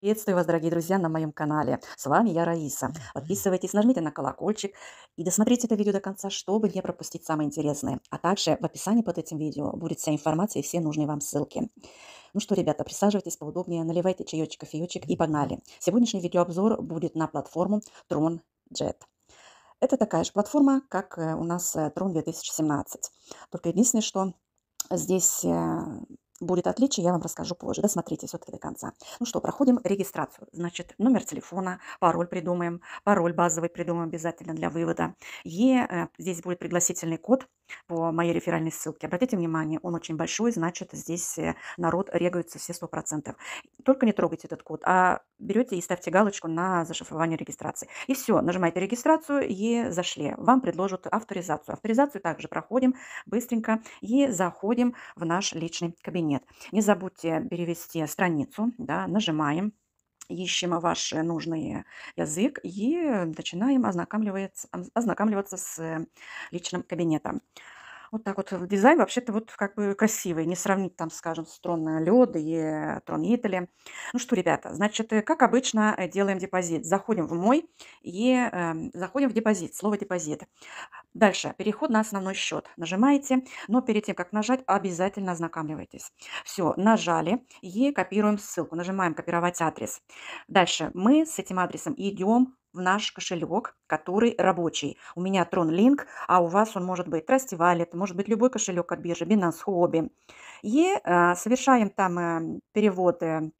Приветствую вас, дорогие друзья, на моем канале. С вами я, Раиса. Подписывайтесь, нажмите на колокольчик и досмотрите это видео до конца, чтобы не пропустить самое интересное. А также в описании под этим видео будет вся информация и все нужные вам ссылки. Ну что, ребята, присаживайтесь поудобнее, наливайте чаечек, кофеечек и погнали. Сегодняшний видеообзор будет на платформу Tron Jet. Это такая же платформа, как э, у нас Tron э, 2017. Только единственное, что здесь э, будет отличие, я вам расскажу позже. Досмотрите все-таки до конца. Ну что, проходим регистрацию. Значит, номер телефона, пароль придумаем, пароль базовый придумаем обязательно для вывода. И э, здесь будет пригласительный код по моей реферальной ссылке. Обратите внимание, он очень большой, значит, здесь э, народ регается все 100%. Только не трогайте этот код, а берете и ставьте галочку на зашифрование регистрации. И все, нажимаете регистрацию и зашли. Вам предложат авторизацию. Авторизацию также проходим быстренько и заходим в наш личный кабинет нет. Не забудьте перевести страницу, да, нажимаем, ищем ваш нужный язык и начинаем ознакомливаться, ознакомливаться с личным кабинетом. Вот так вот э, дизайн вообще-то вот как бы красивый. Не сравнить там, скажем, с трон лед и э, трон Итали. Ну что, ребята, значит, э, как обычно делаем депозит. Заходим в мой и э, заходим в депозит, слово депозит. Дальше, переход на основной счет. Нажимаете, но перед тем, как нажать, обязательно ознакомливайтесь. Все, нажали и копируем ссылку. Нажимаем копировать адрес. Дальше мы с этим адресом идем в наш кошелек, который рабочий. У меня TronLink, а у вас он может быть Trusty Wallet, может быть любой кошелек от биржи, Binance Hobby. И э, совершаем там э, переводы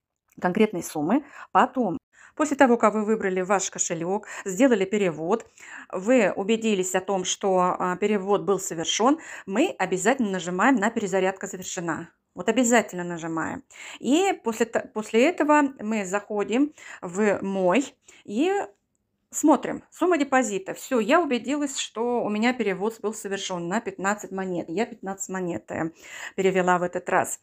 конкретной суммы. Потом После того, как вы выбрали ваш кошелек, сделали перевод, вы убедились о том, что э, перевод был совершен, мы обязательно нажимаем на «Перезарядка завершена». Вот обязательно нажимаем. И после, после этого мы заходим в «Мой» и Смотрим. Сумма депозита. Все, я убедилась, что у меня перевод был совершен на 15 монет. Я 15 монет э, перевела в этот раз.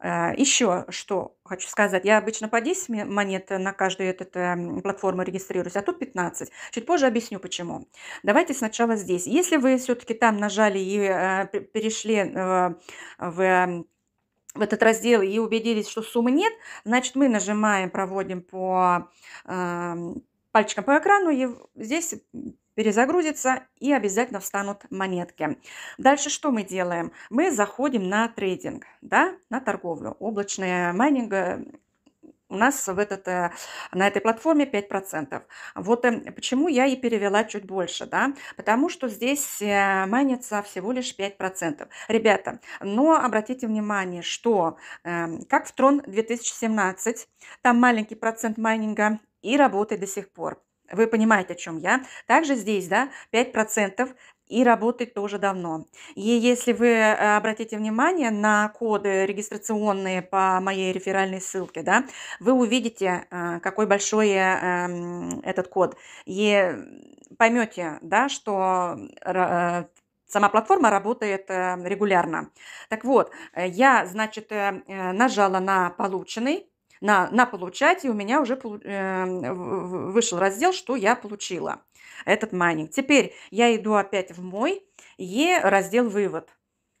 Э, Еще что хочу сказать. Я обычно по 10 монет на каждую эту эм, платформу регистрируюсь, а тут 15. Чуть позже объясню, почему. Давайте сначала здесь. Если вы все-таки там нажали и э, перешли в эм, в этот раздел и убедились, что суммы нет, значит, мы нажимаем, проводим по, эм, пальчиком по экрану, и здесь перезагрузится и обязательно встанут монетки. Дальше что мы делаем? Мы заходим на трейдинг, да, на торговлю. Облачная майнинг у нас в этот, э, на этой платформе 5%. Вот э, почему я и перевела чуть больше, да, потому что здесь э, майнится всего лишь 5%. Ребята, но обратите внимание, что как в Трон 2017, там маленький процент майнинга и работает до сих пор. Вы понимаете, о чем я. Также здесь, да, 5% и работает тоже давно. И если вы э, обратите внимание на коды регистрационные по моей реферальной ссылке, да, вы увидите, э, какой большой эм, этот код. И поймете, да, что э, сама платформа работает регулярно. Так вот, я, значит, нажала на полученный на, на получать, и у меня уже э, вышел раздел, что я получила этот майнинг. Теперь я иду опять в мой Е раздел вывод.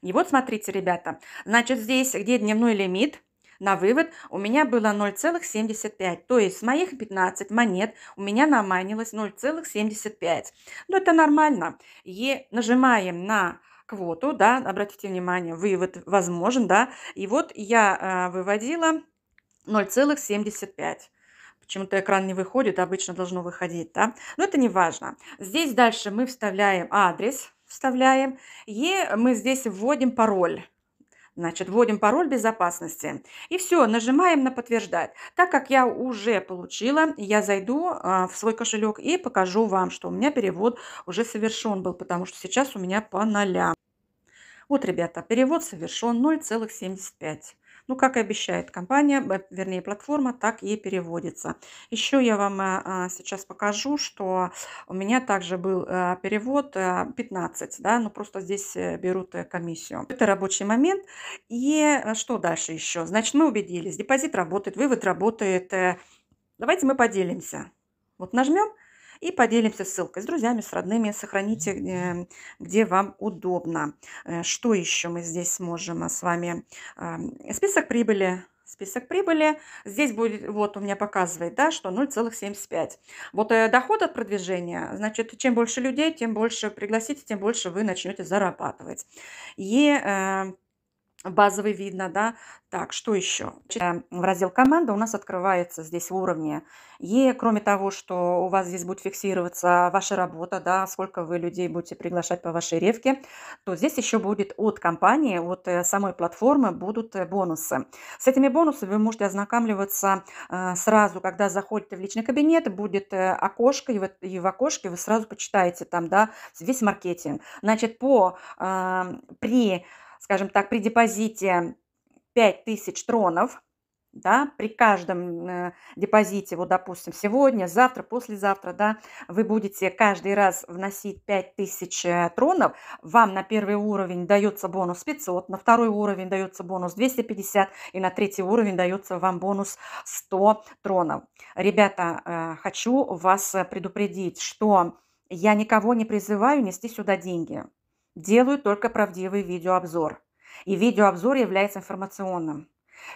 И вот смотрите, ребята, значит здесь, где дневной лимит, на вывод у меня было 0,75. То есть с моих 15 монет у меня наманилось 0,75. Но это нормально. И нажимаем на квоту, да, обратите внимание, вывод возможен, да. И вот я э, выводила 0,75. Почему-то экран не выходит, обычно должно выходить, да? Но это не важно. Здесь дальше мы вставляем адрес, вставляем, и мы здесь вводим пароль. Значит, вводим пароль безопасности. И все, нажимаем на «Подтверждать». Так как я уже получила, я зайду а, в свой кошелек и покажу вам, что у меня перевод уже совершен был, потому что сейчас у меня по нолям. Вот, ребята, перевод совершен 0,75. Ну, как и обещает компания, вернее, платформа, так и переводится. Еще я вам э, а, сейчас покажу, что у меня также был э, перевод 15, э, да, но ну, просто здесь берут комиссию. Это рабочий момент. И что дальше еще? Значит, мы убедились, депозит работает, вывод работает. Давайте мы поделимся. Вот нажмем – и поделимся ссылкой с друзьями, с родными. Сохраните, эм, где вам удобно. Э, что еще мы здесь можем а, с вами? Список прибыли список прибыли. Здесь будет, вот у меня показывает, да, что 0,75. Вот э, доход от продвижения, значит, чем больше людей, тем больше пригласите, тем больше вы начнете зарабатывать. И эм, базовый видно, да. Так, что еще? В раздел «Команда» у нас открывается здесь в уровне «Е». Кроме того, что у вас здесь будет фиксироваться ваша работа, да, сколько вы людей будете приглашать по вашей ревке, то здесь еще будет от компании, от э, самой платформы будут э, бонусы. С этими бонусами вы можете ознакомливаться э, сразу, когда заходите в личный кабинет, будет окошко, и в окошке вы сразу почитаете там, да, весь маркетинг. Значит, по, при скажем так, при депозите 5000 тронов, да, при каждом э, депозите, вот, допустим, сегодня, завтра, послезавтра, да, вы будете каждый раз вносить 5000 э, тронов, вам на первый уровень дается бонус 500, на второй уровень дается бонус 250, и на третий уровень дается вам бонус 100 тронов. Ребята, э, хочу вас предупредить, что я никого не призываю нести сюда деньги. Делаю только правдивый видеообзор. И видеообзор является информационным.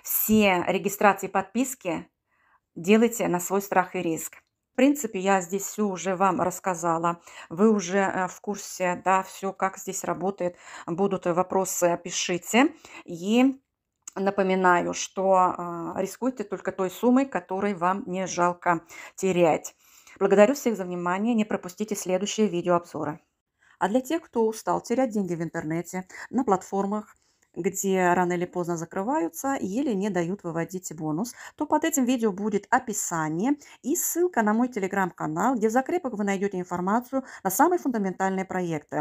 Все регистрации и подписки делайте на свой страх и риск. В принципе, я здесь все уже вам рассказала. Вы уже э, в курсе, да, все, как здесь работает. Будут вопросы, пишите. И напоминаю, что э, рискуйте только той суммой, которой вам не жалко терять. Благодарю всех за внимание. Не пропустите следующие видеообзоры. А для тех, кто устал терять деньги в интернете, на платформах, где рано или поздно закрываются, еле не дают выводить бонус, то под этим видео будет описание и ссылка на мой телеграм-канал, где в закрепах вы найдете информацию на самые фундаментальные проекты.